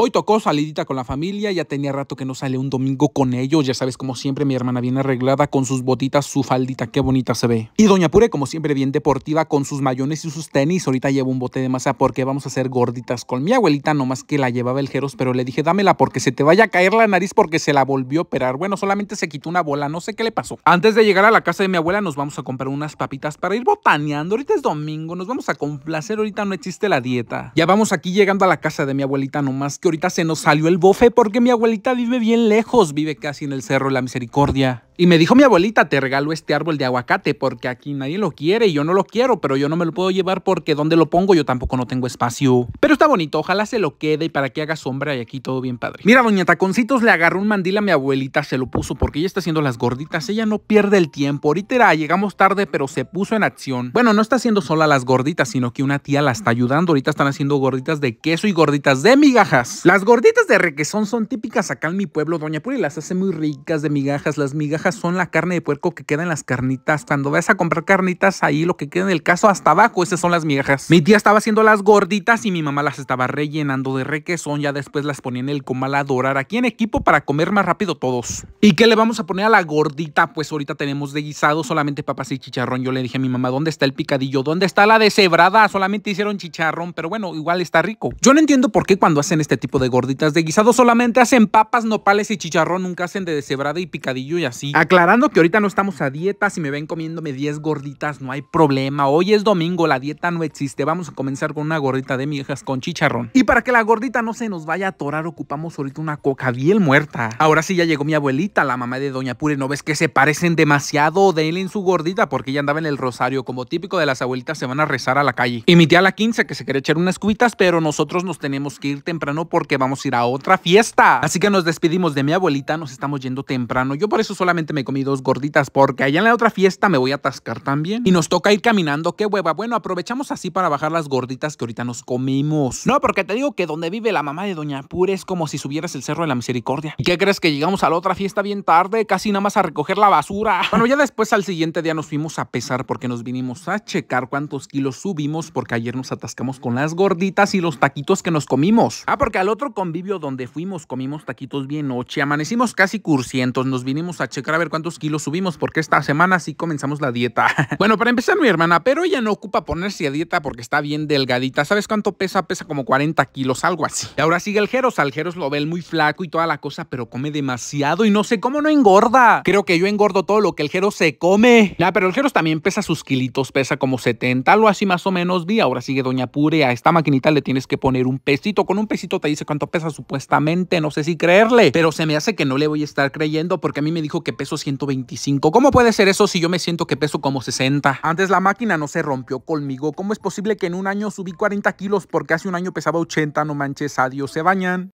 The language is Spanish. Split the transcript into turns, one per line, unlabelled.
Hoy tocó salidita con la familia, ya tenía rato que no sale un domingo con ellos, ya sabes, como siempre, mi hermana viene arreglada con sus botitas, su faldita, qué bonita se ve. Y Doña Pure, como siempre, bien deportiva con sus mayones y sus tenis, ahorita llevo un bote de masa porque vamos a hacer gorditas con mi abuelita, nomás que la llevaba el Jeros, pero le dije, dámela porque se te vaya a caer la nariz porque se la volvió a operar. Bueno, solamente se quitó una bola, no sé qué le pasó. Antes de llegar a la casa de mi abuela, nos vamos a comprar unas papitas para ir botaneando, ahorita es domingo, nos vamos a complacer, ahorita no existe la dieta. Ya vamos aquí llegando a la casa de mi abuelita, nomás que ahorita se nos salió el bofe porque mi abuelita vive bien lejos, vive casi en el Cerro de la Misericordia. Y me dijo mi abuelita, te regalo este árbol de aguacate porque aquí nadie lo quiere y yo no lo quiero, pero yo no me lo puedo llevar porque donde lo pongo yo tampoco no tengo espacio. Pero está bonito, ojalá se lo quede y para que haga sombra y aquí todo bien padre. Mira, doña Taconcitos le agarró un mandil a mi abuelita, se lo puso porque ella está haciendo las gorditas, ella no pierde el tiempo. Ahorita era, llegamos tarde, pero se puso en acción. Bueno, no está haciendo sola las gorditas, sino que una tía la está ayudando. Ahorita están haciendo gorditas de queso y gorditas de migajas. Las gorditas de requesón son típicas acá en mi pueblo, doña Puri las hace muy ricas de migajas, las migajas son la carne de puerco que queda en las carnitas. Cuando vas a comprar carnitas, ahí lo que queda en el caso hasta abajo, esas son las migajas. Mi tía estaba haciendo las gorditas y mi mamá las estaba rellenando de requesón. Ya después las ponía en el comal a dorar aquí en equipo para comer más rápido todos. ¿Y qué le vamos a poner a la gordita? Pues ahorita tenemos de guisado solamente papas y chicharrón. Yo le dije a mi mamá, ¿dónde está el picadillo? ¿Dónde está la deshebrada? Solamente hicieron chicharrón, pero bueno, igual está rico. Yo no entiendo por qué cuando hacen este tipo de gorditas de guisado solamente hacen papas, nopales y chicharrón. Nunca hacen de deshebrada y picadillo y así. Aclarando que ahorita no estamos a dieta, si me ven comiéndome 10 gorditas no hay problema. Hoy es domingo, la dieta no existe. Vamos a comenzar con una gordita de mijas con chicharrón. Y para que la gordita no se nos vaya a atorar, ocupamos ahorita una coca bien muerta. Ahora sí ya llegó mi abuelita, la mamá de Doña Pure. No ves que se parecen demasiado, de él en su gordita porque ella andaba en el rosario. Como típico de las abuelitas se van a rezar a la calle. Y mi tía la 15 que se quiere echar unas cubitas, pero nosotros nos tenemos que ir temprano porque vamos a ir a otra fiesta. Así que nos despedimos de mi abuelita, nos estamos yendo temprano. Yo por eso solamente me comí dos gorditas porque allá en la otra fiesta me voy a atascar también. Y nos toca ir caminando, qué hueva. Bueno, aprovechamos así para bajar las gorditas que ahorita nos comimos. No, porque te digo que donde vive la mamá de Doña Pure es como si subieras el Cerro de la Misericordia. ¿Y qué crees que llegamos a la otra fiesta bien tarde? Casi nada más a recoger la basura. Bueno, ya después al siguiente día nos fuimos a pesar porque nos vinimos a checar cuántos kilos subimos porque ayer nos atascamos con las gorditas y los taquitos que nos comimos. Ah, porque al otro convivio donde fuimos comimos taquitos bien noche, amanecimos casi cursientos, nos vinimos a checar a ver cuántos kilos subimos porque esta semana sí comenzamos la dieta. bueno, para empezar mi hermana, pero ella no ocupa ponerse a dieta porque está bien delgadita. ¿Sabes cuánto pesa? Pesa como 40 kilos, algo así. Y ahora sigue el Jeros. Al Jeros lo ve muy flaco y toda la cosa, pero come demasiado y no sé cómo no engorda. Creo que yo engordo todo lo que el Jeros se come. Ya, pero el Jeros también pesa sus kilitos, pesa como 70, algo así más o menos. Vi, ahora sigue Doña Pure. A esta maquinita le tienes que poner un pesito. Con un pesito te dice cuánto pesa supuestamente. No sé si creerle, pero se me hace que no le voy a estar creyendo porque a mí me dijo que peso 125. ¿Cómo puede ser eso si yo me siento que peso como 60? Antes la máquina no se rompió conmigo. ¿Cómo es posible que en un año subí 40 kilos porque hace un año pesaba 80? No manches, adiós, se bañan.